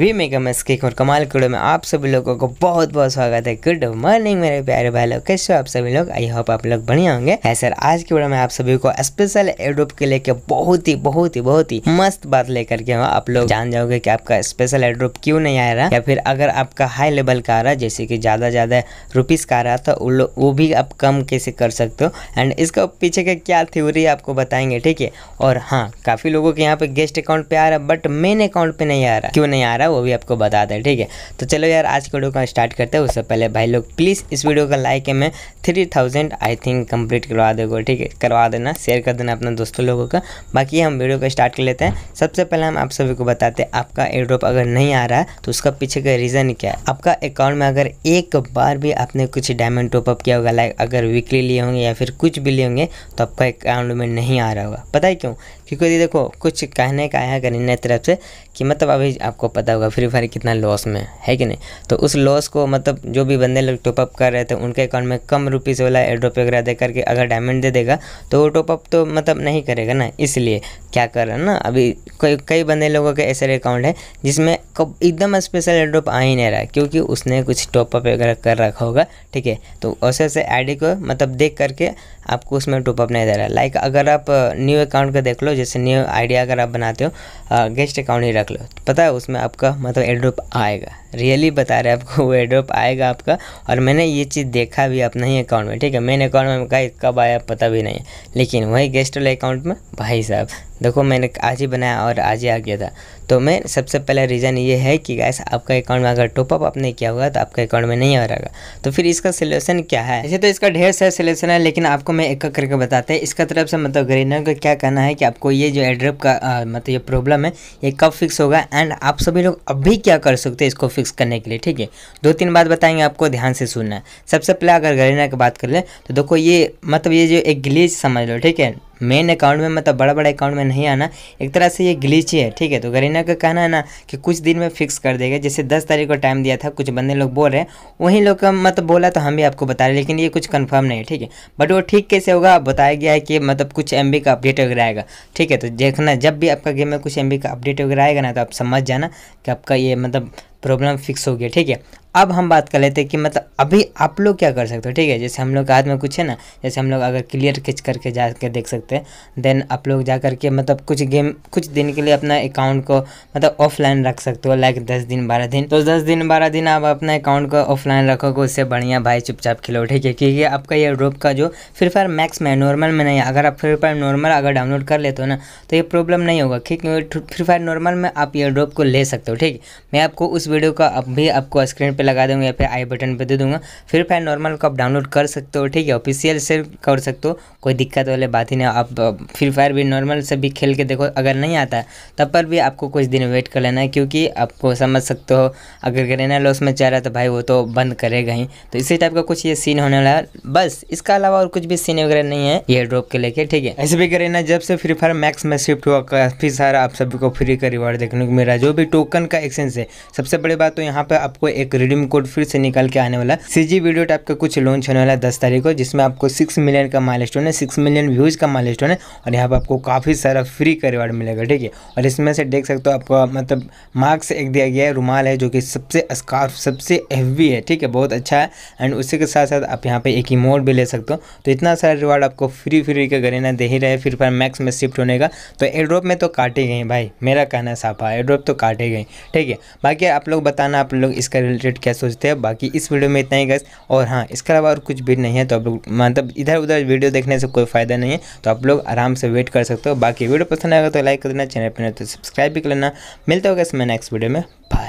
we mega मस्किक और कमाल कुड़ो में आप सभी लोगों को बहुत बहुत स्वागत है गुड मॉर्निंग मेरे प्यारे भाई लोग कैसे हो आप सभी लोग आई होप आप लोग बढ़िया होंगे है हाँ सर आज की वीडियो में आप सभी को स्पेशल एड्रोप के लेके बहुत ही बहुत ही बहुत ही मस्त बात लेकर के आप लोग जान जाओगे की आपका स्पेशल एड्रोप क्यूँ नहीं आ रहा या फिर अगर आपका हाई लेवल का आ रहा जैसे की ज्यादा ज्यादा रुपीज का आ रहा तो वो भी आप कम कैसे कर सकते हो एंड इसका पीछे का क्या थ्योरी आपको बताएंगे ठीक है और हाँ काफी लोगों के यहाँ पे गेस्ट अकाउंट पे आ रहा है बट मेन अकाउंट पे नहीं आ रहा क्यों नहीं आ रहा है वो भी आपको बता दें ठीक है तो चलो यार आज के वीडियो का स्टार्ट करते हैं उससे पहले भाई लोग प्लीज़ इस वीडियो का लाइक हमें three thousand I think complete करवा देगा ठीक है करवा देना शेयर कर देना अपने दोस्तों लोगों का बाकी हम वीडियो को स्टार्ट कर लेते हैं सबसे पहले हम आप सभी को बताते हैं आपका एड्रॉप अगर नहीं आ रहा है तो उसका पीछे का रीज़न क्या है आपका अकाउंट में अगर एक बार भी आपने कुछ डायमंड टॉपअप किया होगा लाइक अगर वीकली लिए होंगे या फिर कुछ भी लिए होंगे तो आपका अकाउंट में नहीं आ रहा होगा पता है क्यों क्योंकि देखो कुछ कहने का है करीना तरफ से कि मतलब अभी आपको पता होगा फ्री फायर कितना लॉस में है कि नहीं तो उस लॉस को मतलब जो भी बंदे लोग टॉपअप कर रहे थे उनके अकाउंट में कम रुपीज़ वाला एड्रॉप वगैरह दे करके अगर डायमंड दे देगा तो वो टॉपअप तो मतलब नहीं करेगा ना इसलिए क्या कर रहा है ना अभी कई कई बंदे लोगों के ऐसे अकाउंट है जिसमें कब एकदम स्पेशल एड्रॉप आ ही नहीं रहा क्योंकि उसने कुछ टॉपअप वगैरह कर रखा होगा ठीक है तो ऐसे ऐसे आईडी को मतलब देख करके आपको उसमें टॉपअप नहीं दे रहा लाइक अगर आप न्यू अकाउंट का देख लो जैसे न्यू आइडिया अगर आप बनाते हो गेस्ट अकाउंट ही रख लो पता है उसमें आप आपका मतलब एड्रॉप आएगा रियली बता रहे आपको वो एड्रॉप आएगा आपका और मैंने ये चीज़ देखा भी अपने ही अकाउंट में ठीक है मेन अकाउंट में कहा कब आया पता भी नहीं है लेकिन वही गेस्ट वाले अकाउंट में भाई साहब देखो मैंने आज ही बनाया और आज ही आ गया था तो मैं सबसे पहला रीज़न ये है कि गैस आपका अकाउंट में अगर टॉपअप आपने किया होगा तो आपका अकाउंट में नहीं आ रहा तो फिर इसका सोल्यूशन क्या है ऐसे तो इसका ढेर सारा सोल्यूशन है लेकिन आपको मैं एक एक करके बताते हैं इसका तरफ से मतलब ग्रीनर का क्या कहना है कि आपको ये जो एड्रप का आ, मतलब ये प्रॉब्लम है ये कब फिक्स होगा एंड आप सभी लोग अभी क्या कर सकते हैं इसको फिक्स करने के लिए ठीक है दो तीन बात बताएंगे आपको ध्यान से सुनना है सबसे पहले अगर ग्रीनर की बात कर लें तो देखो ये मतलब ये जो एक ग्लीच समझ लो ठीक है मेन अकाउंट में मतलब बड़ा बड़ा अकाउंट में नहीं आना एक तरह से ये ग्लीच ही है ठीक है तो गरीना का कहना है ना कि कुछ दिन में फिक्स कर देगा जैसे दस तारीख को टाइम दिया था कुछ बंदे लोग बोल रहे हैं वहीं लोग का मतलब बोला तो हम भी आपको बता रहे लेकिन ये कुछ कन्फर्म नहीं है ठीक है बट वो ठीक कैसे होगा बताया गया है कि मतलब कुछ एम का अपडेट वगैरह आएगा ठीक है तो देखना जब भी आपका गेम में कुछ एम का अपडेट वगैरह आएगा ना तो आप समझ जाना कि आपका ये मतलब प्रॉब्लम फिक्स हो गया ठीक है अब हम बात कर लेते हैं कि मतलब अभी आप लोग क्या कर सकते हो ठीक है जैसे हम लोग के हाथ में कुछ है ना जैसे हम लोग अगर क्लियर खिंच करके जा कर देख सकते हैं देन आप लोग जा करके मतलब कुछ गेम कुछ दिन के लिए अपना अकाउंट को मतलब ऑफलाइन रख सकते हो लाइक दस दिन बारह दिन तो दस दिन बारह दिन आप अपना अकाउंट को ऑफलाइन रखोगे उससे बढ़िया भाई चुपचाप खिलो ठीक है क्योंकि आपका ये ड्रॉप का जो फ्री फायर मैक्स में नॉर्मल में नहीं है अगर आप फ्री फायर नॉर्मल अगर डाउनलोड कर लेते हो ना तो ये प्रॉब्लम नहीं होगा ठीक फ्री फायर नॉर्मल में आप ये ड्रॉप को ले सकते हो ठीक मैं आपको उस वीडियो का अभी आपको स्क्रीन पे लगा दूंगा या फिर आई बटन पे दे दूंगा फ्री फायर नॉर्मल को आप डाउनलोड कर सकते हो ठीक है ऑफिशियल से कर सकते हो कोई दिक्कत वाले बात ही नहीं आप फ्री फायर भी नॉर्मल से भी खेल के देखो अगर नहीं आता है तब पर भी आपको कुछ दिन वेट कर लेना है क्योंकि आपको समझ सकते हो अगर ग्रेना लॉस में चाह रहा तो भाई वो तो बंद करेगा ही तो इसी टाइप का कुछ ये सीन होने वाला है बस इसका अलावा और कुछ भी सीन वगैरह नहीं है ये ड्रॉप के लेके ठीक है ऐसे भी ग्रेना जब से फ्री फायर मैक्स में शिफ्ट हुआ काफ़ी सारा आप सभी को फ्री का रिवार्ड देखने को मिल रहा है जो भी टोकन का एक्सचेंज है सबसे बड़ी बात तो यहाँ पर आपको एक रिडीम कोड फिर से निकल के आने वाला सी जी वीडियो टाइप का कुछ लॉन्च होने वाला है दस तारीख को जिसमें आपको सिक्स मिलियन का माइल स्टोन है सिक्स मिलियन व्यूज़ का माइल स्टोन है और यहाँ पर आपको काफ़ी सारा फ्री का रिवार्ड मिलेगा ठीक है और इसमें से देख सकते हो आपको मतलब मार्क्स एक दिया गया है रुमाल है जो कि सबसे स्कार्फ सबसे हैवी है ठीक है बहुत अच्छा है एंड उसी के साथ साथ आप यहाँ पर एक ही मोड भी ले सकते हो तो इतना सारा रिवार्ड आपको फ्री फ्री के गरेना दे ही रहे फिर फिर मैक्स में शिफ्ट होने का तो एड्रॉप में तो काटे गए भाई मेरा कहना साफा एड्रोप तो काटे गए ठीक है बाकी आप लोग बताना आप लोग इसका रिलेटेड क्या सोचते हैं बाकी इस वीडियो में इतना ही गैस और हाँ इसके अलावा और कुछ भी नहीं है तो आप लोग मतलब इधर उधर वीडियो देखने से कोई फ़ायदा नहीं है तो आप लोग आराम से वेट कर सकते हो बाकी वीडियो पसंद आएगा तो लाइक कर देना चैनल पर तो सब्सक्राइब भी कर लेना मिलते हो गए मैं नेक्स्ट वीडियो में बाय